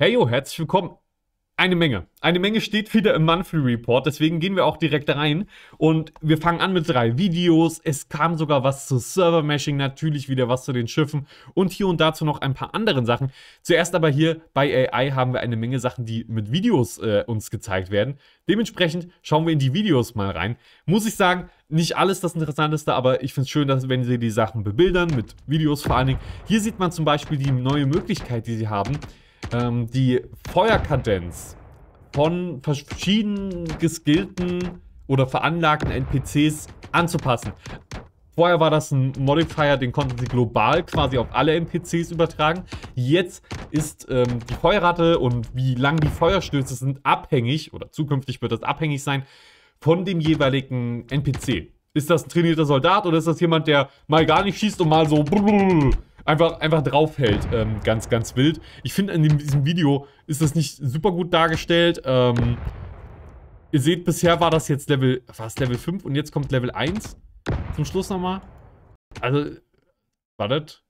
Hey yo, herzlich willkommen. Eine Menge. Eine Menge steht wieder im Monthly Report, deswegen gehen wir auch direkt rein. Und wir fangen an mit drei Videos. Es kam sogar was zu Server Meshing, natürlich wieder was zu den Schiffen und hier und dazu noch ein paar anderen Sachen. Zuerst aber hier bei AI haben wir eine Menge Sachen, die mit Videos äh, uns gezeigt werden. Dementsprechend schauen wir in die Videos mal rein. Muss ich sagen, nicht alles das Interessanteste, aber ich finde es schön, dass wenn sie die Sachen bebildern, mit Videos vor allen Dingen. Hier sieht man zum Beispiel die neue Möglichkeit, die sie haben ähm, die Feuerkadenz von verschiedenen geskillten oder veranlagten NPCs anzupassen. Vorher war das ein Modifier, den konnten sie global quasi auf alle NPCs übertragen. Jetzt ist ähm, die Feuerrate und wie lang die Feuerstöße sind abhängig, oder zukünftig wird das abhängig sein, von dem jeweiligen NPC. Ist das ein trainierter Soldat oder ist das jemand, der mal gar nicht schießt und mal so einfach, einfach draufhält. Ähm, ganz, ganz wild. Ich finde, in diesem Video ist das nicht super gut dargestellt. Ähm, ihr seht, bisher war das jetzt Level, war es Level 5 und jetzt kommt Level 1 zum Schluss nochmal. Also, war das?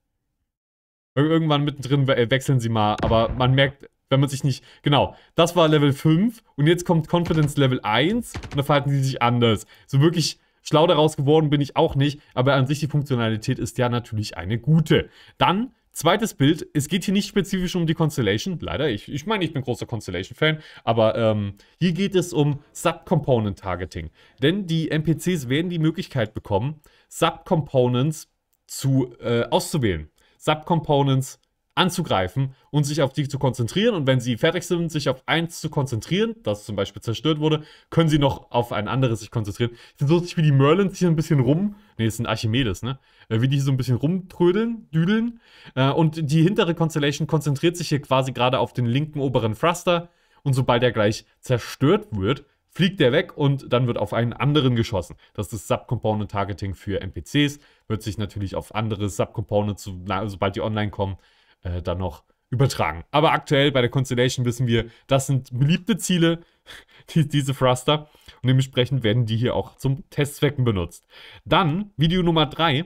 Irgendwann mittendrin wechseln sie mal, aber man merkt, wenn man sich nicht... Genau, das war Level 5 und jetzt kommt Confidence Level 1 und da verhalten sie sich anders. So wirklich Schlau daraus geworden bin ich auch nicht, aber an sich die Funktionalität ist ja natürlich eine gute. Dann Zweites Bild, es geht hier nicht spezifisch um die Constellation, leider. Ich, ich meine, ich bin großer Constellation-Fan, aber ähm, hier geht es um Subcomponent-Targeting. Denn die NPCs werden die Möglichkeit bekommen, Subcomponents zu, äh, auszuwählen. Subcomponents anzugreifen und sich auf die zu konzentrieren. Und wenn sie fertig sind, sich auf eins zu konzentrieren, das zum Beispiel zerstört wurde, können sie noch auf ein anderes sich konzentrieren. Ich finde so, wie die Merlins hier ein bisschen rum, Ne, das sind Archimedes, ne? Äh, wie die hier so ein bisschen rumtrödeln, düdeln. Äh, und die hintere Constellation konzentriert sich hier quasi gerade auf den linken oberen Thruster. Und sobald er gleich zerstört wird, fliegt der weg und dann wird auf einen anderen geschossen. Das ist Subcomponent Targeting für NPCs, wird sich natürlich auf andere Subcomponents, sobald die online kommen, äh, dann noch übertragen. Aber aktuell bei der Constellation wissen wir, das sind beliebte Ziele, die, diese Thruster. Und dementsprechend werden die hier auch zum Testzwecken benutzt. Dann Video Nummer 3.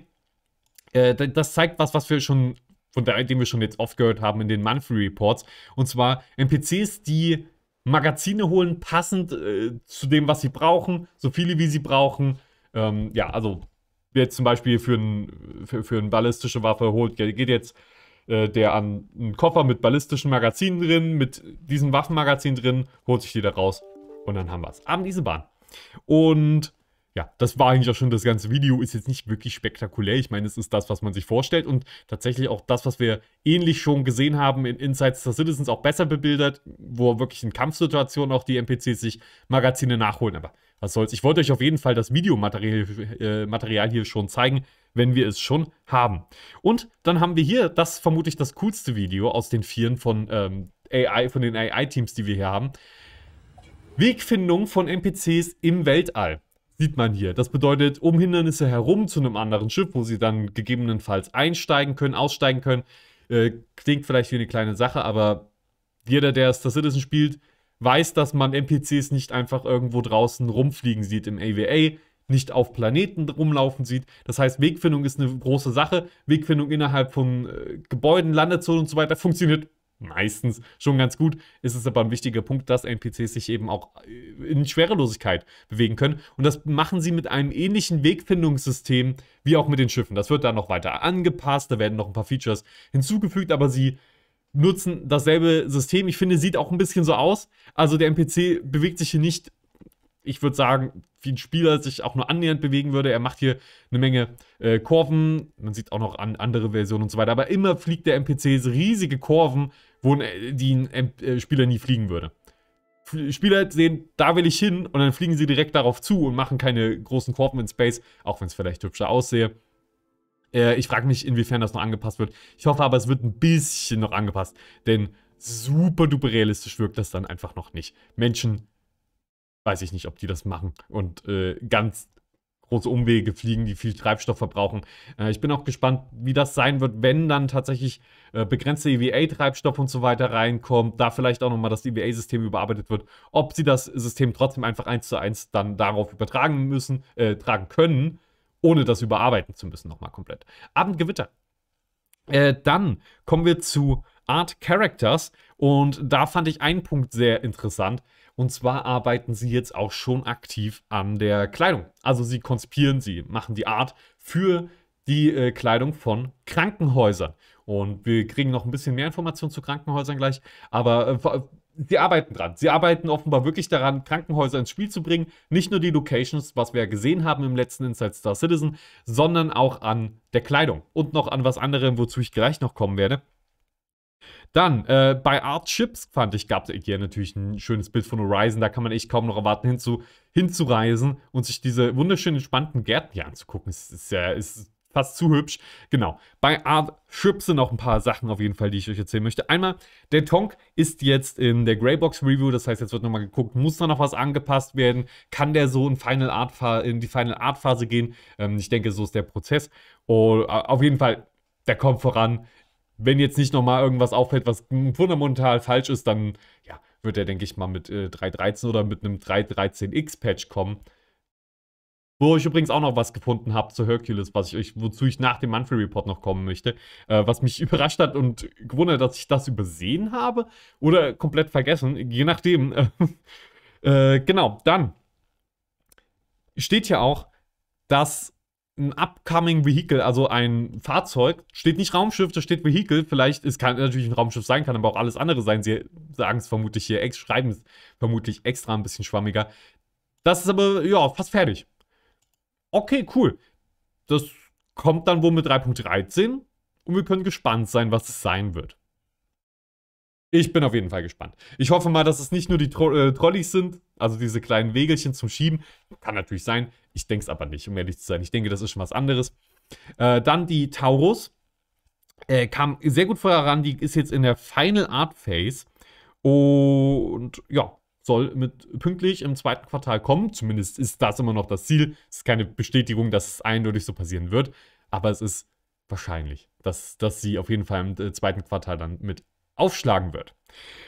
Äh, das zeigt was, was wir schon, von dem wir schon jetzt oft gehört haben in den Monthly Reports. Und zwar NPCs, die Magazine holen, passend äh, zu dem, was sie brauchen, so viele wie sie brauchen. Ähm, ja, also jetzt zum Beispiel für, ein, für, für eine ballistische Waffe holt, geht jetzt äh, der an einen Koffer mit ballistischen Magazinen drin, mit diesem Waffenmagazin drin, holt sich die da raus und dann haben wir es. Abend diese Bahn. Und ja, das war eigentlich auch schon das ganze Video. Ist jetzt nicht wirklich spektakulär. Ich meine, es ist das, was man sich vorstellt und tatsächlich auch das, was wir ähnlich schon gesehen haben in Insights of Citizens, auch besser bebildert, wo wirklich in Kampfsituationen auch die NPCs sich Magazine nachholen. Aber was soll's. Ich wollte euch auf jeden Fall das Videomaterial äh, Material hier schon zeigen wenn wir es schon haben. Und dann haben wir hier das vermutlich das coolste Video aus den vieren von, ähm, AI, von den AI-Teams, die wir hier haben. Wegfindung von NPCs im Weltall sieht man hier. Das bedeutet, um Hindernisse herum zu einem anderen Schiff, wo sie dann gegebenenfalls einsteigen können, aussteigen können. Äh, klingt vielleicht wie eine kleine Sache, aber jeder, der Star Citizen spielt, weiß, dass man NPCs nicht einfach irgendwo draußen rumfliegen sieht im AWA nicht auf Planeten rumlaufen sieht. Das heißt, Wegfindung ist eine große Sache. Wegfindung innerhalb von äh, Gebäuden, Landezonen und so weiter funktioniert meistens schon ganz gut. Es ist aber ein wichtiger Punkt, dass NPCs sich eben auch äh, in Schwerelosigkeit bewegen können. Und das machen sie mit einem ähnlichen Wegfindungssystem wie auch mit den Schiffen. Das wird dann noch weiter angepasst, da werden noch ein paar Features hinzugefügt, aber sie nutzen dasselbe System. Ich finde, sieht auch ein bisschen so aus. Also der NPC bewegt sich hier nicht ich würde sagen, wie ein Spieler sich auch nur annähernd bewegen würde. Er macht hier eine Menge äh, Kurven. Man sieht auch noch an, andere Versionen und so weiter. Aber immer fliegt der NPC riesige Kurven, wo ein, äh, die ein äh, Spieler nie fliegen würde. F Spieler sehen, da will ich hin und dann fliegen sie direkt darauf zu und machen keine großen Kurven in Space, auch wenn es vielleicht hübscher aussehe. Äh, ich frage mich, inwiefern das noch angepasst wird. Ich hoffe aber, es wird ein bisschen noch angepasst, denn super duper realistisch wirkt das dann einfach noch nicht. Menschen weiß ich nicht, ob die das machen und äh, ganz große Umwege fliegen, die viel Treibstoff verbrauchen. Äh, ich bin auch gespannt, wie das sein wird, wenn dann tatsächlich äh, begrenzte EVA-Treibstoff und so weiter reinkommt, da vielleicht auch nochmal das EVA-System überarbeitet wird, ob sie das System trotzdem einfach eins zu eins dann darauf übertragen müssen, äh, tragen können, ohne das überarbeiten zu müssen nochmal komplett. Abendgewitter. Äh, dann kommen wir zu Art Characters und da fand ich einen Punkt sehr interessant. Und zwar arbeiten sie jetzt auch schon aktiv an der Kleidung. Also sie konspirieren, sie, machen die Art für die äh, Kleidung von Krankenhäusern. Und wir kriegen noch ein bisschen mehr Informationen zu Krankenhäusern gleich, aber äh, sie arbeiten dran. Sie arbeiten offenbar wirklich daran, Krankenhäuser ins Spiel zu bringen. Nicht nur die Locations, was wir ja gesehen haben im letzten Inside Star Citizen, sondern auch an der Kleidung und noch an was anderem, wozu ich gleich noch kommen werde. Dann, äh, bei Art Chips fand ich, gab es hier natürlich ein schönes Bild von Horizon. Da kann man echt kaum noch erwarten, hinzu, hinzureisen und sich diese wunderschönen, entspannten Gärten hier anzugucken. Es ist ja, ist fast zu hübsch. Genau. Bei Art Chips sind noch ein paar Sachen auf jeden Fall, die ich euch erzählen möchte. Einmal, der Tonk ist jetzt in der Greybox Review. Das heißt, jetzt wird nochmal geguckt, muss da noch was angepasst werden? Kann der so in, Final Art in die Final Art Phase gehen? Ähm, ich denke, so ist der Prozess. Und, oh, auf jeden Fall, der kommt voran wenn jetzt nicht nochmal irgendwas auffällt, was fundamental falsch ist, dann ja, wird er, denke ich mal, mit äh, 3.13 oder mit einem 3.13x-Patch kommen. Wo ich übrigens auch noch was gefunden habe zu Hercules, was ich wozu ich nach dem Monthly Report noch kommen möchte, äh, was mich überrascht hat und gewundert, dass ich das übersehen habe oder komplett vergessen, je nachdem. Äh, genau, dann steht hier auch, dass ein upcoming Vehicle, also ein Fahrzeug. Steht nicht Raumschiff, da steht Vehicle. Vielleicht, es kann natürlich ein Raumschiff sein, kann aber auch alles andere sein. Sie sagen es vermutlich hier, ex schreiben es vermutlich extra ein bisschen schwammiger. Das ist aber, ja, fast fertig. Okay, cool. Das kommt dann wohl mit 3.13 und wir können gespannt sein, was es sein wird. Ich bin auf jeden Fall gespannt. Ich hoffe mal, dass es nicht nur die Tro äh, Trolleys sind, also diese kleinen Wägelchen zum Schieben. Kann natürlich sein. Ich denke es aber nicht, um ehrlich zu sein. Ich denke, das ist schon was anderes. Äh, dann die Taurus. Äh, kam sehr gut vorher ran. Die ist jetzt in der Final Art Phase. Und ja, soll mit pünktlich im zweiten Quartal kommen. Zumindest ist das immer noch das Ziel. Es ist keine Bestätigung, dass es eindeutig so passieren wird. Aber es ist wahrscheinlich, dass, dass sie auf jeden Fall im äh, zweiten Quartal dann mit aufschlagen wird.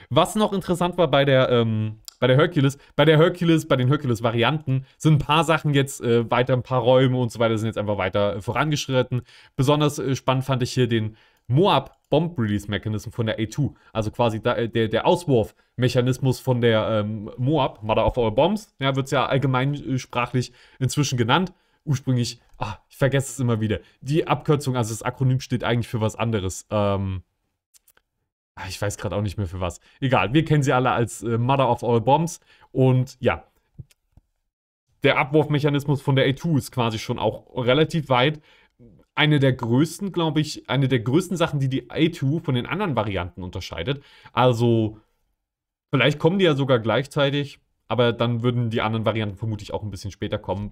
Was noch interessant war bei der ähm, bei der Hercules, bei der Hercules, bei den Hercules-Varianten sind ein paar Sachen jetzt äh, weiter, ein paar Räume und so weiter sind jetzt einfach weiter äh, vorangeschritten. Besonders äh, spannend fand ich hier den Moab Bomb Release Mechanism von der A2, also quasi da, äh, der, der Auswurfmechanismus von der ähm, Moab, Mother of All Bombs, ja, wird es ja allgemeinsprachlich äh, inzwischen genannt. Ursprünglich, ach, ich vergesse es immer wieder. Die Abkürzung, also das Akronym steht eigentlich für was anderes. Ähm, Ah, ich weiß gerade auch nicht mehr für was. Egal, wir kennen sie alle als äh, Mother of All Bombs. Und ja, der Abwurfmechanismus von der A2 ist quasi schon auch relativ weit. Eine der größten, glaube ich, eine der größten Sachen, die die A2 von den anderen Varianten unterscheidet. Also, vielleicht kommen die ja sogar gleichzeitig, aber dann würden die anderen Varianten vermutlich auch ein bisschen später kommen.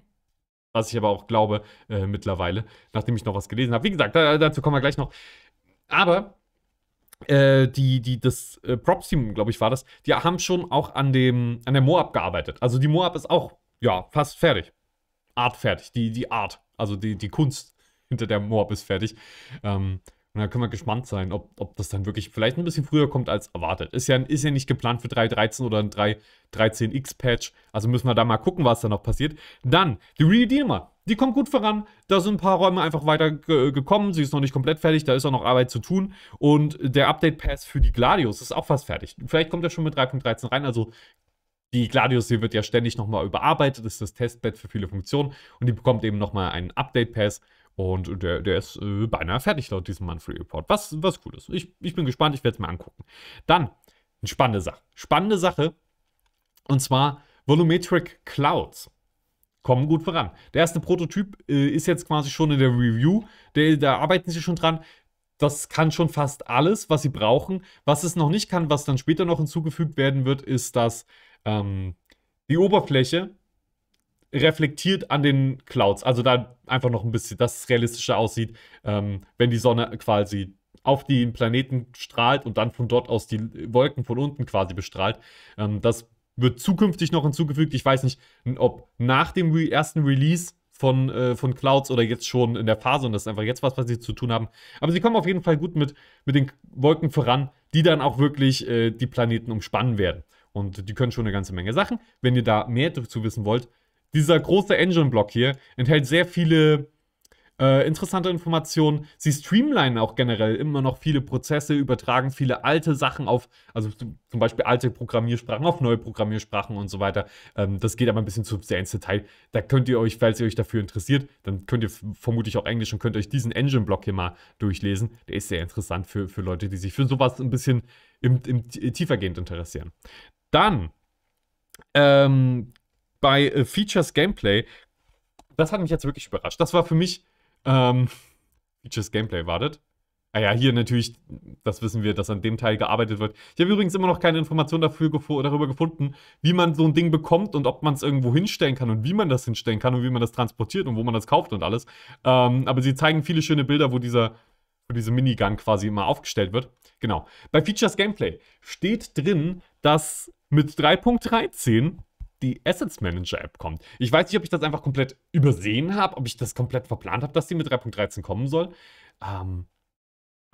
Was ich aber auch glaube äh, mittlerweile, nachdem ich noch was gelesen habe. Wie gesagt, dazu kommen wir gleich noch. Aber äh, die, die, das äh, Props-Team, glaube ich, war das, die haben schon auch an, dem, an der Moab gearbeitet. Also die Moab ist auch, ja, fast fertig. Art fertig, die, die Art, also die, die Kunst hinter der Moab ist fertig. Ähm, und da können wir gespannt sein, ob, ob das dann wirklich vielleicht ein bisschen früher kommt als erwartet. Ist ja, ist ja nicht geplant für 3.13 oder ein 3.13x-Patch. Also müssen wir da mal gucken, was da noch passiert. Dann, die Redeemer. Die kommt gut voran. Da sind ein paar Räume einfach weiter gekommen. Sie ist noch nicht komplett fertig. Da ist auch noch Arbeit zu tun. Und der Update Pass für die Gladius ist auch fast fertig. Vielleicht kommt er schon mit 3.13 rein. Also die Gladius hier wird ja ständig nochmal überarbeitet. Das ist das Testbett für viele Funktionen. Und die bekommt eben nochmal einen Update Pass. Und der, der ist äh, beinahe fertig laut diesem Monthly Report. Was, was cool ist. Ich, ich bin gespannt, ich werde es mir angucken. Dann, eine spannende Sache. Spannende Sache. Und zwar Volumetric Clouds. Kommen gut voran. Der erste Prototyp äh, ist jetzt quasi schon in der Review. Der, da arbeiten sie schon dran. Das kann schon fast alles, was sie brauchen. Was es noch nicht kann, was dann später noch hinzugefügt werden wird, ist, dass ähm, die Oberfläche reflektiert an den Clouds. Also da einfach noch ein bisschen, dass es realistischer aussieht, ähm, wenn die Sonne quasi auf den Planeten strahlt und dann von dort aus die Wolken von unten quasi bestrahlt. Ähm, das wird zukünftig noch hinzugefügt. Ich weiß nicht, ob nach dem re ersten Release von, äh, von Clouds oder jetzt schon in der Phase und das ist einfach jetzt was, was sie zu tun haben. Aber sie kommen auf jeden Fall gut mit, mit den Wolken voran, die dann auch wirklich äh, die Planeten umspannen werden. Und die können schon eine ganze Menge Sachen. Wenn ihr da mehr dazu wissen wollt, dieser große Engine-Block hier enthält sehr viele äh, interessante Informationen. Sie streamlinen auch generell immer noch viele Prozesse, übertragen viele alte Sachen auf, also zum Beispiel alte Programmiersprachen auf neue Programmiersprachen und so weiter. Ähm, das geht aber ein bisschen zu sehr ins Detail. Da könnt ihr euch, falls ihr euch dafür interessiert, dann könnt ihr vermutlich auch Englisch und könnt euch diesen Engine-Block hier mal durchlesen. Der ist sehr interessant für, für Leute, die sich für sowas ein bisschen im, im tiefergehend interessieren. Dann ähm, bei äh, Features Gameplay, das hat mich jetzt wirklich überrascht. Das war für mich ähm, Features Gameplay, wartet. Ah ja, hier natürlich, das wissen wir, dass an dem Teil gearbeitet wird. Ich habe übrigens immer noch keine Information dafür, darüber gefunden, wie man so ein Ding bekommt und ob man es irgendwo hinstellen kann und wie man das hinstellen kann und wie man das transportiert und wo man das kauft und alles. Ähm, aber sie zeigen viele schöne Bilder, wo dieser, wo diese Minigun quasi immer aufgestellt wird. Genau. Bei Features Gameplay steht drin, dass mit 3.13 die Assets Manager App kommt. Ich weiß nicht, ob ich das einfach komplett übersehen habe, ob ich das komplett verplant habe, dass die mit 3.13 kommen soll. Ähm,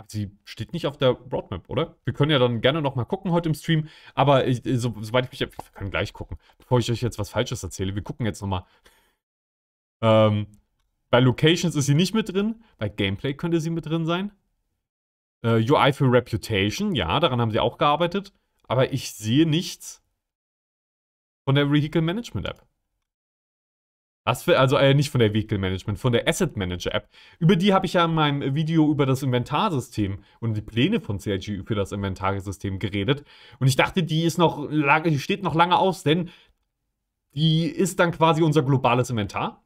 sie steht nicht auf der Roadmap, oder? Wir können ja dann gerne nochmal gucken heute im Stream. Aber ich, äh, so, soweit ich mich. Wir können gleich gucken, bevor ich euch jetzt was Falsches erzähle. Wir gucken jetzt nochmal. Ähm, bei Locations ist sie nicht mit drin. Bei Gameplay könnte sie mit drin sein. Äh, UI für Reputation, ja, daran haben sie auch gearbeitet. Aber ich sehe nichts von der Vehicle Management App. Was für, also äh, nicht von der Vehicle Management, von der Asset Manager App. Über die habe ich ja in meinem Video über das Inventarsystem und die Pläne von CIG für das Inventarsystem geredet. Und ich dachte, die ist noch lange, die steht noch lange aus, denn die ist dann quasi unser globales Inventar.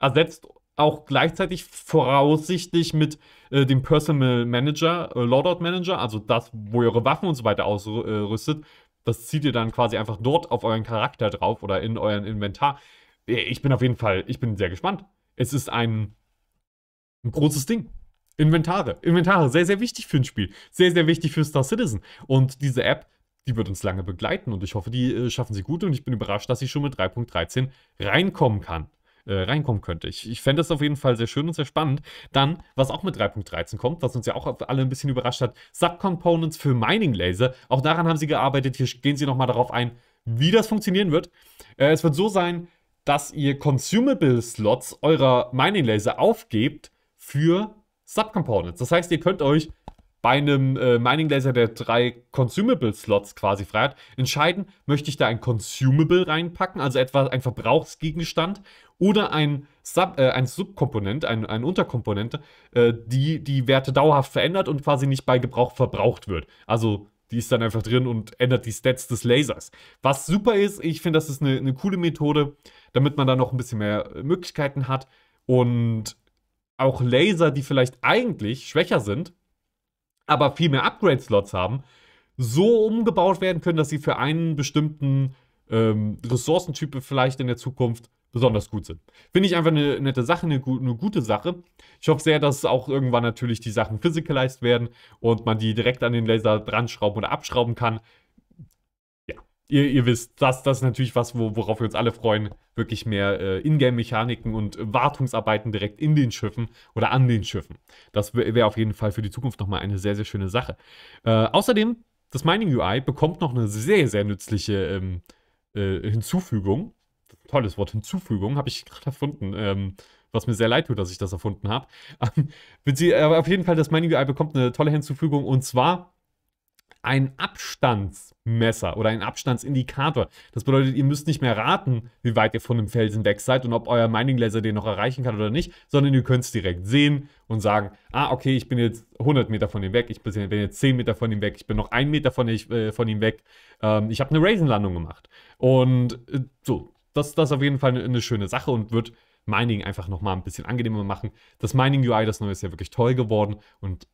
Ersetzt auch gleichzeitig voraussichtlich mit äh, dem Personal Manager, äh, Loadout Manager, also das, wo ihr eure Waffen und so weiter ausrüstet, das zieht ihr dann quasi einfach dort auf euren Charakter drauf oder in euren Inventar. Ich bin auf jeden Fall, ich bin sehr gespannt. Es ist ein, ein großes Ding. Inventare. Inventare, sehr, sehr wichtig für ein Spiel. Sehr, sehr wichtig für Star Citizen. Und diese App, die wird uns lange begleiten und ich hoffe, die äh, schaffen sie gut und ich bin überrascht, dass sie schon mit 3.13 reinkommen kann äh, reinkommen könnte. Ich, ich fände das auf jeden Fall sehr schön und sehr spannend. Dann, was auch mit 3.13 kommt, was uns ja auch alle ein bisschen überrascht hat, Subcomponents für Mining Laser. Auch daran haben sie gearbeitet. Hier gehen sie nochmal darauf ein, wie das funktionieren wird. Äh, es wird so sein, dass ihr Consumable-Slots eurer Mining Laser aufgebt für Subcomponents. Das heißt, ihr könnt euch bei einem äh, Mining Laser, der drei Consumable-Slots quasi frei hat, entscheiden, möchte ich da ein Consumable reinpacken, also etwa ein Verbrauchsgegenstand oder ein, Sub, äh, ein Subkomponent, ein, ein Unterkomponente, äh, die die Werte dauerhaft verändert und quasi nicht bei Gebrauch verbraucht wird. Also die ist dann einfach drin und ändert die Stats des Lasers. Was super ist, ich finde, das ist eine, eine coole Methode, damit man da noch ein bisschen mehr äh, Möglichkeiten hat und auch Laser, die vielleicht eigentlich schwächer sind, aber viel mehr Upgrade-Slots haben, so umgebaut werden können, dass sie für einen bestimmten ähm, Ressourcentyp vielleicht in der Zukunft besonders gut sind. Finde ich einfach eine nette Sache, eine, eine, gute Sache. Ich hoffe sehr, dass auch irgendwann natürlich die Sachen physicalized werden und man die direkt an den Laser dran schrauben oder abschrauben kann. Ja, ihr, ihr wisst, das, das ist natürlich was, worauf wir uns alle freuen wirklich mehr äh, Ingame-Mechaniken und Wartungsarbeiten direkt in den Schiffen oder an den Schiffen. Das wäre auf jeden Fall für die Zukunft nochmal eine sehr, sehr schöne Sache. Äh, außerdem, das Mining UI bekommt noch eine sehr, sehr nützliche ähm, äh, Hinzufügung. Tolles Wort, Hinzufügung, habe ich gerade erfunden. Ähm, was mir sehr leid tut, dass ich das erfunden habe. Ähm, äh, auf jeden Fall, das Mining UI bekommt eine tolle Hinzufügung und zwar ein Abstandsmesser oder ein Abstandsindikator. Das bedeutet, ihr müsst nicht mehr raten, wie weit ihr von dem Felsen weg seid und ob euer Mining Laser den noch erreichen kann oder nicht, sondern ihr könnt es direkt sehen und sagen, ah, okay, ich bin jetzt 100 Meter von ihm weg, ich bin jetzt 10 Meter von ihm weg, ich bin noch 1 Meter von, ich, äh, von ihm weg, ähm, ich habe eine Raisin-Landung gemacht. Und äh, so, das, das ist auf jeden Fall eine, eine schöne Sache und wird Mining einfach nochmal ein bisschen angenehmer machen. Das Mining UI, das neue ist ja wirklich toll geworden und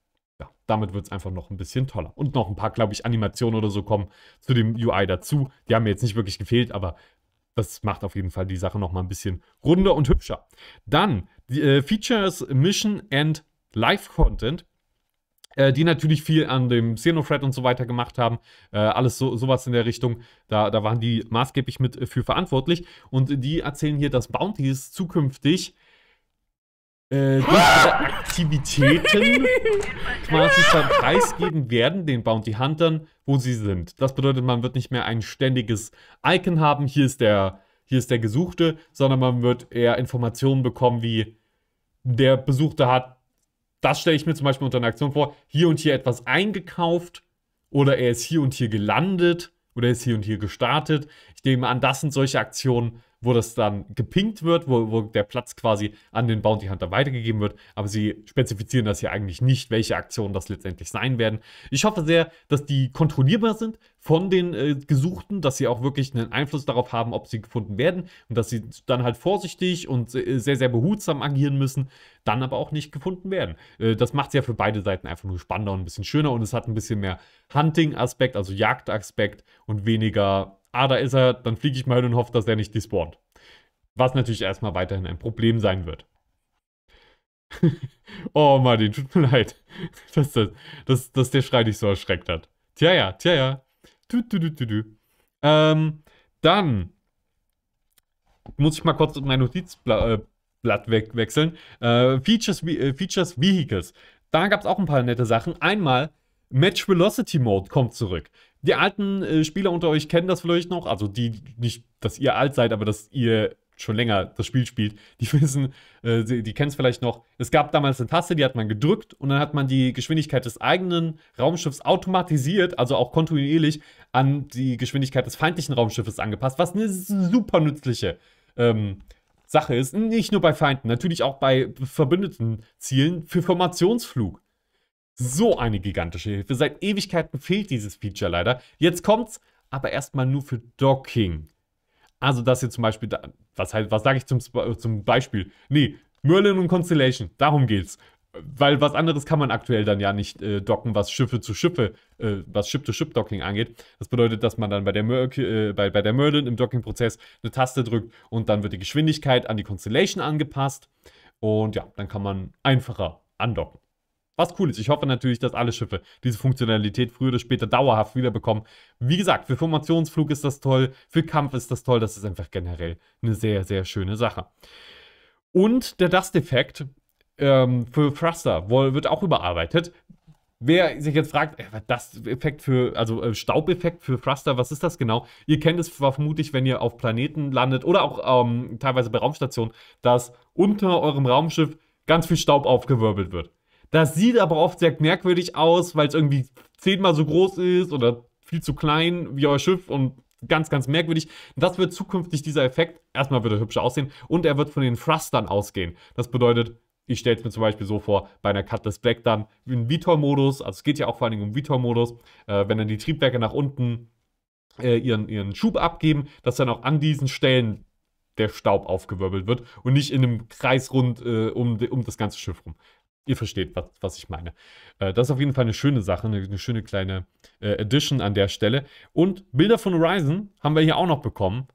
ja, damit wird es einfach noch ein bisschen toller. Und noch ein paar, glaube ich, Animationen oder so kommen zu dem UI dazu. Die haben mir jetzt nicht wirklich gefehlt, aber das macht auf jeden Fall die Sache noch mal ein bisschen runder und hübscher. Dann die, äh, Features, Mission and Live-Content äh, die natürlich viel an dem Xenothread und so weiter gemacht haben. Äh, alles so, sowas in der Richtung. Da, da waren die maßgeblich mit äh, für verantwortlich. Und die erzählen hier, dass Bounties zukünftig äh, durch ihre Aktivitäten quasi preisgeben werden, den Bounty Huntern, wo sie sind. Das bedeutet, man wird nicht mehr ein ständiges Icon haben, hier ist der, hier ist der Gesuchte, sondern man wird eher Informationen bekommen wie der Besuchte hat, das stelle ich mir zum Beispiel unter einer Aktion vor, hier und hier etwas eingekauft oder er ist hier und hier gelandet oder er ist hier und hier gestartet. Ich nehme an, das sind solche Aktionen, wo das dann gepinkt wird, wo, wo der Platz quasi an den Bounty Hunter weitergegeben wird. Aber sie spezifizieren das ja eigentlich nicht, welche Aktionen das letztendlich sein werden. Ich hoffe sehr, dass die kontrollierbar sind von den äh, Gesuchten, dass sie auch wirklich einen Einfluss darauf haben, ob sie gefunden werden und dass sie dann halt vorsichtig und äh, sehr, sehr behutsam agieren müssen, dann aber auch nicht gefunden werden. Äh, das macht es ja für beide Seiten einfach nur spannender und ein bisschen schöner und es hat ein bisschen mehr Hunting-Aspekt, also Jagd-Aspekt und weniger ah, da ist er, dann fliege ich mal hin und hoffe, dass der nicht despawnt. Was natürlich erstmal weiterhin ein Problem sein wird. oh Martin, tut mir leid, dass, das, dass, dass der Schrei dich so erschreckt hat. Tja, ja, tja, ja. Du, du, du, du, du. Ähm, dann muss ich mal kurz mein Notizblatt äh, weg wechseln. Äh, Features, äh, Features Vehicles. Da gab es auch ein paar nette Sachen. Einmal Match Velocity Mode kommt zurück. Die alten äh, Spieler unter euch kennen das vielleicht noch. Also die, nicht, dass ihr alt seid, aber dass ihr schon länger das Spiel spielt, die wissen, äh, die, die kennen es vielleicht noch. Es gab damals eine Taste, die hat man gedrückt und dann hat man die Geschwindigkeit des eigenen Raumschiffs automatisiert, also auch kontinuierlich, an die Geschwindigkeit des feindlichen Raumschiffes angepasst, was eine super nützliche ähm, Sache ist. Nicht nur bei Feinden, natürlich auch bei verbündeten Zielen für Formationsflug. So eine gigantische Hilfe. Seit Ewigkeiten fehlt dieses Feature leider. Jetzt kommt's, aber erstmal nur für Docking. Also, dass ihr zum Beispiel, da, was, halt, was sage ich zum, äh, zum Beispiel? Nee, Merlin und Constellation, darum geht's. Weil was anderes kann man aktuell dann ja nicht äh, docken, was Schiffe zu Schiffe, äh, was Ship-to-Ship-Docking angeht. Das bedeutet, dass man dann bei der, Mer äh, bei, bei der Merlin im Docking-Prozess eine Taste drückt und dann wird die Geschwindigkeit an die Constellation angepasst. Und ja, dann kann man einfacher andocken. Was cool ist, ich hoffe natürlich, dass alle Schiffe diese Funktionalität früher oder später dauerhaft wiederbekommen. Wie gesagt, für Formationsflug ist das toll, für Kampf ist das toll, das ist einfach generell eine sehr, sehr schöne Sache. Und der Dust-Effekt ähm, für Thruster wird auch überarbeitet. Wer sich jetzt fragt, das äh, Effekt für, also äh, Staubeffekt für Thruster, was ist das genau? Ihr kennt es vermutlich, wenn ihr auf Planeten landet oder auch ähm, teilweise bei Raumstationen, dass unter eurem Raumschiff ganz viel Staub aufgewirbelt wird. Das sieht aber oft sehr merkwürdig aus, weil es irgendwie zehnmal so groß ist oder viel zu klein wie euer Schiff und ganz, ganz merkwürdig. Das wird zukünftig dieser Effekt. Erstmal wird er hübscher aussehen und er wird von den Thrustern ausgehen. Das bedeutet, ich stelle es mir zum Beispiel so vor, bei einer Cutlass Black dann im Vitor-Modus, also es geht ja auch vor allen Dingen um Vitor-Modus, äh, wenn dann die Triebwerke nach unten äh, ihren, ihren Schub abgeben, dass dann auch an diesen Stellen der Staub aufgewirbelt wird und nicht in einem Kreis rund äh, um, um das ganze Schiff rum. Ihr versteht, was, was ich meine. Äh, das ist auf jeden Fall eine schöne Sache, eine, eine schöne kleine äh, Edition an der Stelle. Und Bilder von Horizon haben wir hier auch noch bekommen.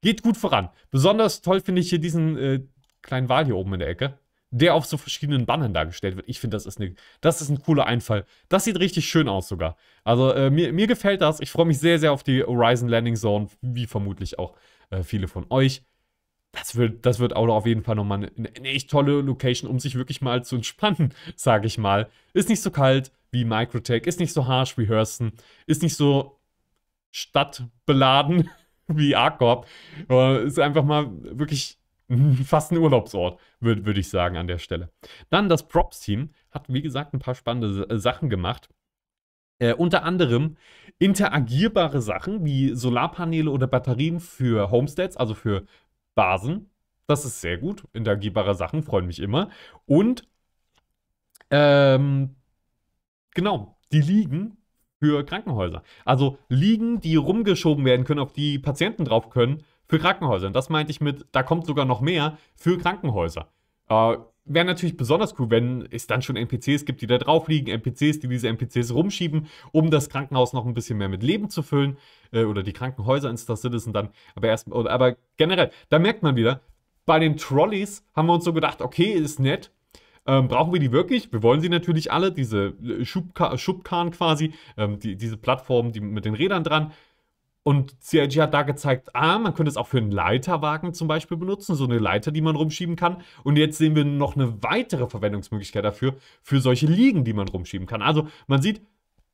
Geht gut voran. Besonders toll finde ich hier diesen äh, kleinen Wal hier oben in der Ecke, der auf so verschiedenen Bannern dargestellt wird. Ich finde, das, ist das ist ein cooler Einfall. Das sieht richtig schön aus sogar. Also äh, mir, mir gefällt das. Ich freue mich sehr, sehr auf die Horizon Landing Zone, wie vermutlich auch äh, viele von euch das wird, das wird auch auf jeden Fall nochmal eine, eine echt tolle Location, um sich wirklich mal zu entspannen, sage ich mal. Ist nicht so kalt wie Microtech, ist nicht so harsh wie Hurston, ist nicht so stadtbeladen wie Arkorp. Ist einfach mal wirklich fast ein Urlaubsort, würde würd ich sagen an der Stelle. Dann das Props-Team hat, wie gesagt, ein paar spannende äh, Sachen gemacht. Äh, unter anderem interagierbare Sachen wie Solarpaneele oder Batterien für Homesteads, also für Basen. Das ist sehr gut. Interagierbare Sachen freuen mich immer. Und ähm, genau, die Liegen für Krankenhäuser. Also Liegen, die rumgeschoben werden können, auf die Patienten drauf können, für Krankenhäuser. Und das meinte ich mit, da kommt sogar noch mehr für Krankenhäuser. Äh, wäre natürlich besonders cool, wenn es dann schon NPCs gibt, die da drauf liegen, NPCs, die diese NPCs rumschieben, um das Krankenhaus noch ein bisschen mehr mit Leben zu füllen äh, oder die Krankenhäuser in Star Citizen dann. Aber erst, oder, aber generell, da merkt man wieder, bei den Trolleys haben wir uns so gedacht, okay, ist nett. Ähm, brauchen wir die wirklich? Wir wollen sie natürlich alle, diese äh, Schubkarren quasi, ähm, die, diese Plattformen die, mit den Rädern dran. Und CIG hat da gezeigt, ah, man könnte es auch für einen Leiterwagen zum Beispiel benutzen, so eine Leiter, die man rumschieben kann. Und jetzt sehen wir noch eine weitere Verwendungsmöglichkeit dafür, für solche Liegen, die man rumschieben kann. Also man sieht,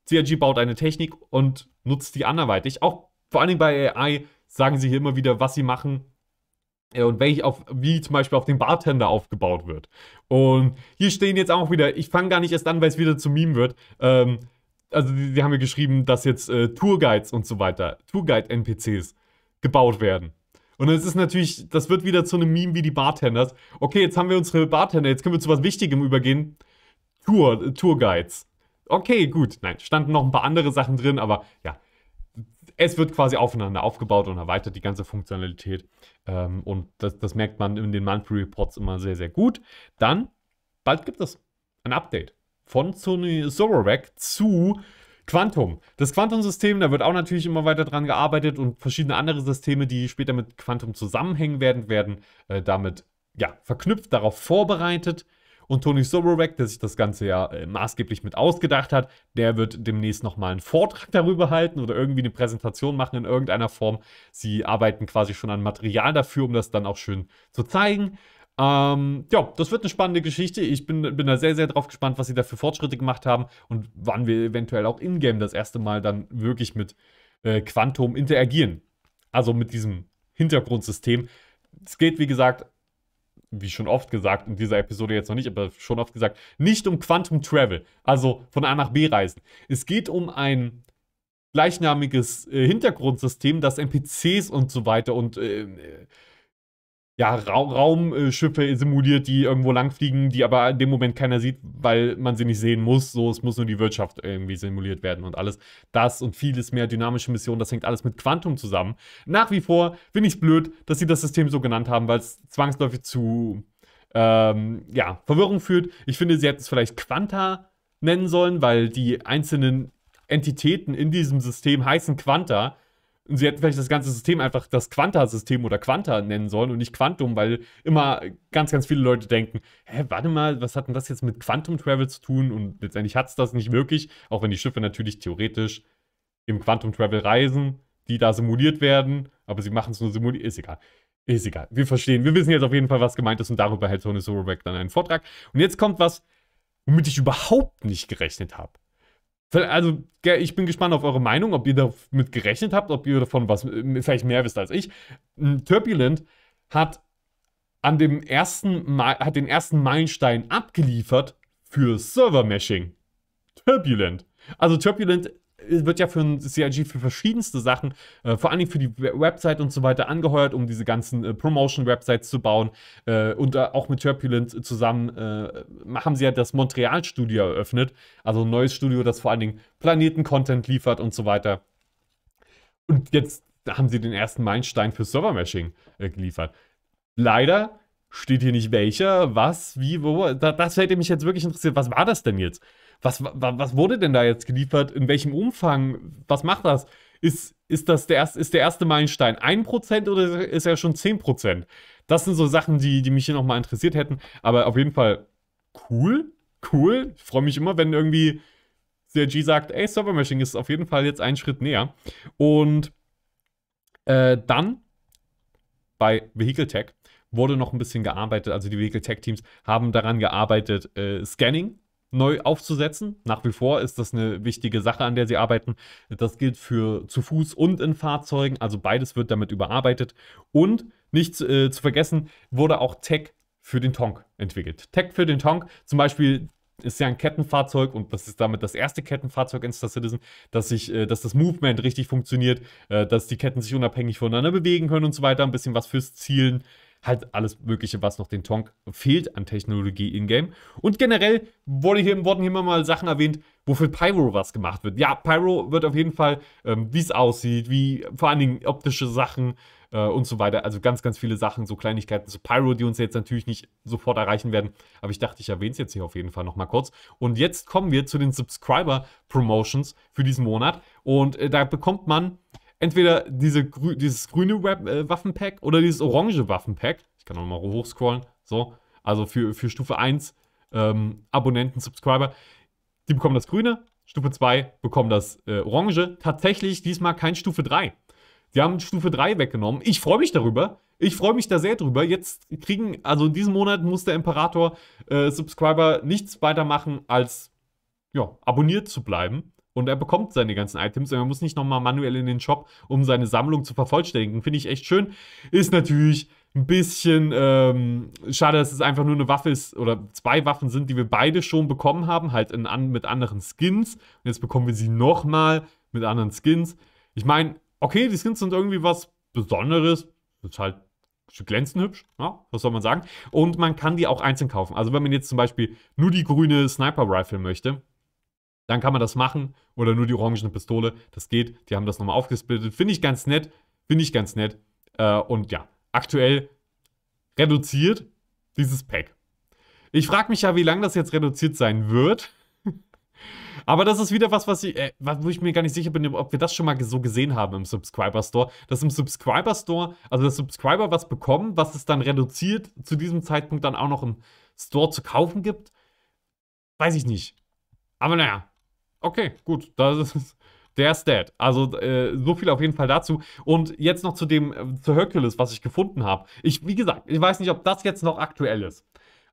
CIG baut eine Technik und nutzt die anderweitig. Auch vor allen Dingen bei AI sagen sie hier immer wieder, was sie machen äh, und welch auf, wie zum Beispiel auf den Bartender aufgebaut wird. Und hier stehen jetzt auch wieder, ich fange gar nicht erst an, weil es wieder zu Meme wird. Ähm, also sie, die haben mir geschrieben, dass jetzt äh, Tourguides und so weiter, Tourguide-NPCs gebaut werden. Und es ist natürlich, das wird wieder zu einem Meme wie die Bartenders. Okay, jetzt haben wir unsere Bartender, jetzt können wir zu was Wichtigem übergehen. Tour, Tourguides. Okay, gut. Nein, standen noch ein paar andere Sachen drin, aber ja. Es wird quasi aufeinander aufgebaut und erweitert die ganze Funktionalität. Ähm, und das, das merkt man in den Monthly Reports immer sehr, sehr gut. Dann, bald gibt es ein Update von Zorak zu Quantum. Das Quantum-System, da wird auch natürlich immer weiter dran gearbeitet und verschiedene andere Systeme, die später mit Quantum zusammenhängen werden, werden äh, damit ja, verknüpft, darauf vorbereitet. Und Tony Soborek, der sich das Ganze ja äh, maßgeblich mit ausgedacht hat, der wird demnächst nochmal einen Vortrag darüber halten oder irgendwie eine Präsentation machen in irgendeiner Form. Sie arbeiten quasi schon an Material dafür, um das dann auch schön zu zeigen. Ähm, ja, das wird eine spannende Geschichte. Ich bin, bin da sehr, sehr drauf gespannt, was sie da für Fortschritte gemacht haben und wann wir eventuell auch in-game das erste Mal dann wirklich mit äh, Quantum interagieren. Also mit diesem Hintergrundsystem. Es geht, wie gesagt, wie schon oft gesagt, in dieser Episode jetzt noch nicht, aber schon oft gesagt, nicht um Quantum Travel, also von A nach B reisen. Es geht um ein gleichnamiges äh, Hintergrundsystem, das NPCs und so weiter und äh, ja, Raum, Raumschiffe simuliert, die irgendwo langfliegen, die aber in dem Moment keiner sieht, weil man sie nicht sehen muss. So, es muss nur die Wirtschaft irgendwie simuliert werden und alles. Das und vieles mehr dynamische Missionen, das hängt alles mit Quantum zusammen. Nach wie vor finde ich es blöd, dass sie das System so genannt haben, weil es zwangsläufig zu ähm, ja, Verwirrung führt. Ich finde, sie hätten es vielleicht Quanta nennen sollen, weil die einzelnen Entitäten in diesem System heißen Quanta und sie hätten vielleicht das ganze System einfach das Quanta-System oder Quanta nennen sollen und nicht Quantum, weil immer ganz, ganz viele Leute denken, hä, warte mal, was hat denn das jetzt mit Quantum Travel zu tun? Und letztendlich hat es das nicht wirklich, auch wenn die Schiffe natürlich theoretisch im Quantum Travel reisen, die da simuliert werden, aber sie machen es nur simuliert, ist egal. Ist egal. Wir verstehen. Wir wissen jetzt auf jeden Fall, was gemeint ist und darüber hält Tony Sorobek dann einen Vortrag. Und jetzt kommt was, womit ich überhaupt nicht gerechnet habe. Also, ich bin gespannt auf eure Meinung, ob ihr damit gerechnet habt, ob ihr davon was äh, vielleicht mehr wisst als ich. Turbulent hat an dem ersten hat den ersten Meilenstein abgeliefert für Server mashing Turbulent. Also Turbulent äh, wird ja für ein CIG für verschiedenste Sachen, äh, vor allen Dingen für die Website und so weiter angeheuert, um diese ganzen äh, Promotion-Websites zu bauen. Äh, und äh, auch mit Turbulent zusammen äh, haben sie ja das Montreal-Studio eröffnet, also ein neues Studio, das vor allen Dingen Planeten-Content liefert und so weiter. Und jetzt haben sie den ersten Meilenstein für Server-Meshing geliefert. Leider steht hier nicht welcher, was, wie, wo. Da, das hätte mich jetzt wirklich interessiert. Was war das denn jetzt? Was, was wurde denn da jetzt geliefert? In welchem Umfang? Was macht das? Ist, ist das der, ist der erste Meilenstein 1% oder ist er schon 10%? Das sind so Sachen, die, die mich hier nochmal interessiert hätten. Aber auf jeden Fall cool, cool. Ich freue mich immer, wenn irgendwie CRG sagt, ey, Server Machine ist auf jeden Fall jetzt einen Schritt näher. Und äh, dann bei Vehicle Tech wurde noch ein bisschen gearbeitet. Also die Vehicle Tech Teams haben daran gearbeitet, äh, Scanning neu aufzusetzen. Nach wie vor ist das eine wichtige Sache, an der sie arbeiten. Das gilt für zu Fuß und in Fahrzeugen. Also beides wird damit überarbeitet. Und nicht äh, zu vergessen, wurde auch Tech für den Tonk entwickelt. Tech für den Tonk, zum Beispiel ist ja ein Kettenfahrzeug und das ist damit das erste Kettenfahrzeug in Star Citizen, dass sich, äh, dass das Movement richtig funktioniert, äh, dass die Ketten sich unabhängig voneinander bewegen können und so weiter, ein bisschen was fürs Zielen halt alles Mögliche, was noch den Tonk fehlt an Technologie in-game. Und generell wurde hier, wurden hier immer mal Sachen erwähnt, wofür Pyro was gemacht wird. Ja, Pyro wird auf jeden Fall, ähm, wie es aussieht, wie vor allen Dingen optische Sachen äh, und so weiter. Also ganz, ganz viele Sachen, so Kleinigkeiten zu so Pyro, die uns jetzt natürlich nicht sofort erreichen werden. Aber ich dachte, ich erwähne es jetzt hier auf jeden Fall nochmal kurz. Und jetzt kommen wir zu den Subscriber Promotions für diesen Monat. Und äh, da bekommt man entweder diese grü dieses grüne Web äh, Waffenpack oder dieses orange Waffenpack. Ich kann nochmal hochscrollen. So, also für, für Stufe 1 ähm, Abonnenten, Subscriber, die bekommen das grüne. Stufe 2 bekommen das äh, orange. Tatsächlich diesmal kein Stufe 3. Die haben Stufe 3 weggenommen. Ich freue mich darüber. Ich freue mich da sehr drüber. Jetzt kriegen, also in diesem Monat muss der Imperator äh, Subscriber nichts weitermachen, als ja, abonniert zu bleiben und er bekommt seine ganzen Items und er muss nicht nochmal manuell in den Shop, um seine Sammlung zu vervollständigen. Finde ich echt schön. Ist natürlich ein bisschen ähm, schade, dass es einfach nur eine Waffe ist oder zwei Waffen sind, die wir beide schon bekommen haben, halt in, an, mit anderen Skins. Und jetzt bekommen wir sie nochmal mit anderen Skins. Ich meine, okay, die Skins sind irgendwie was Besonderes. Das Ist halt glänzend hübsch, ja, was soll man sagen. Und man kann die auch einzeln kaufen. Also wenn man jetzt zum Beispiel nur die grüne Sniper Rifle möchte, dann kann man das machen oder nur die orangene Pistole. Das geht. Die haben das nochmal aufgesplittet. Finde ich ganz nett. Finde ich ganz nett. Äh, und ja, aktuell reduziert dieses Pack. Ich frage mich ja, wie lange das jetzt reduziert sein wird. Aber das ist wieder was, was ich, äh, wo ich mir gar nicht sicher bin, ob wir das schon mal so gesehen haben im Subscriber Store. Dass im Subscriber Store, also dass Subscriber was bekommen, was es dann reduziert zu diesem Zeitpunkt dann auch noch im Store zu kaufen gibt. Weiß ich nicht. Aber naja, Okay, gut, das ist der ist dead. Also äh, so viel auf jeden Fall dazu. Und jetzt noch zu dem, äh, zu Hercules, was ich gefunden habe. Ich, wie gesagt, ich weiß nicht, ob das jetzt noch aktuell ist.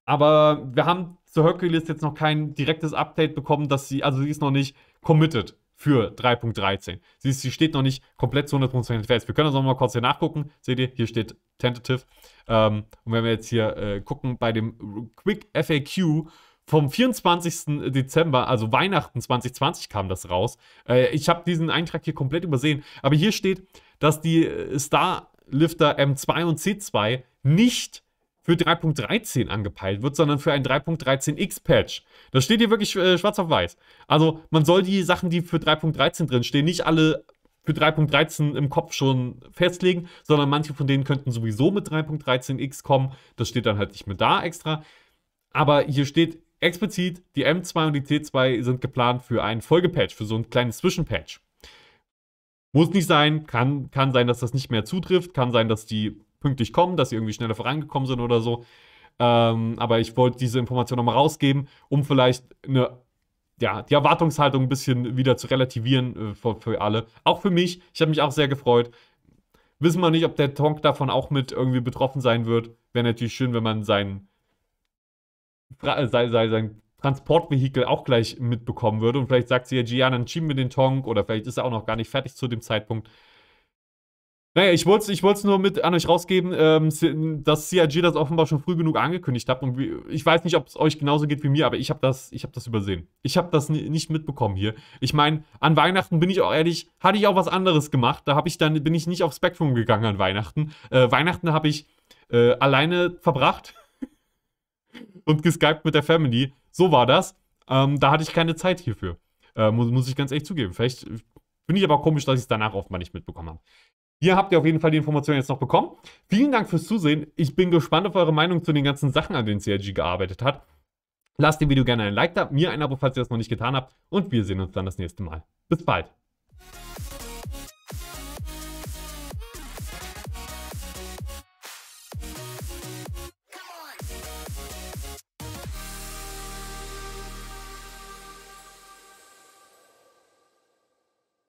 Aber wir haben zu Hercules jetzt noch kein direktes Update bekommen, dass sie, also sie ist noch nicht committed für 3.13. Sie, sie steht noch nicht komplett zu 100% fest. Wir können das nochmal kurz hier nachgucken. Seht ihr, hier steht Tentative. Ähm, und wenn wir jetzt hier äh, gucken bei dem Quick FAQ vom 24. Dezember, also Weihnachten 2020 kam das raus. Äh, ich habe diesen Eintrag hier komplett übersehen, aber hier steht, dass die äh, Starlifter M2 und C2 nicht für 3.13 angepeilt wird, sondern für ein 3.13x Patch. Das steht hier wirklich äh, schwarz auf weiß. Also man soll die Sachen, die für 3.13 drinstehen, nicht alle für 3.13 im Kopf schon festlegen, sondern manche von denen könnten sowieso mit 3.13x kommen. Das steht dann halt nicht mehr da extra. Aber hier steht, explizit, die M2 und die T2 sind geplant für einen Folgepatch, für so ein kleines Zwischenpatch. Muss nicht sein, kann, kann sein, dass das nicht mehr zutrifft, kann sein, dass die pünktlich kommen, dass sie irgendwie schneller vorangekommen sind oder so. Ähm, aber ich wollte diese Information nochmal rausgeben, um vielleicht eine, ja, die Erwartungshaltung ein bisschen wieder zu relativieren äh, für, für, alle. Auch für mich. Ich habe mich auch sehr gefreut. Wissen wir nicht, ob der Tonk davon auch mit irgendwie betroffen sein wird. Wäre natürlich schön, wenn man seinen äh, sein, sein Transportvehikel auch gleich mitbekommen würde. Und vielleicht sagt sie ja, Gian, dann schieben wir den Tonk oder vielleicht ist er auch noch gar nicht fertig zu dem Zeitpunkt. Naja, ich wollte es ich nur mit an euch rausgeben, ähm, dass CIG das offenbar schon früh genug angekündigt hat. Und wie, ich weiß nicht, ob es euch genauso geht wie mir, aber ich habe das, hab das übersehen. Ich habe das nicht mitbekommen hier. Ich meine, an Weihnachten bin ich auch ehrlich, hatte ich auch was anderes gemacht. Da ich dann, bin ich nicht auf Spectrum gegangen an Weihnachten. Äh, Weihnachten habe ich äh, alleine verbracht und geskypt mit der Family. So war das. Ähm, da hatte ich keine Zeit hierfür. Äh, muss, muss ich ganz ehrlich zugeben. Vielleicht äh, finde ich aber komisch, dass ich es danach oft mal nicht mitbekommen habe. Hier habt ihr auf jeden Fall die Informationen jetzt noch bekommen. Vielen Dank fürs Zusehen. Ich bin gespannt auf eure Meinung zu den ganzen Sachen, an denen CRG gearbeitet hat. Lasst dem Video gerne ein Like da, mir ein Abo, falls ihr das noch nicht getan habt. Und wir sehen uns dann das nächste Mal. Bis bald.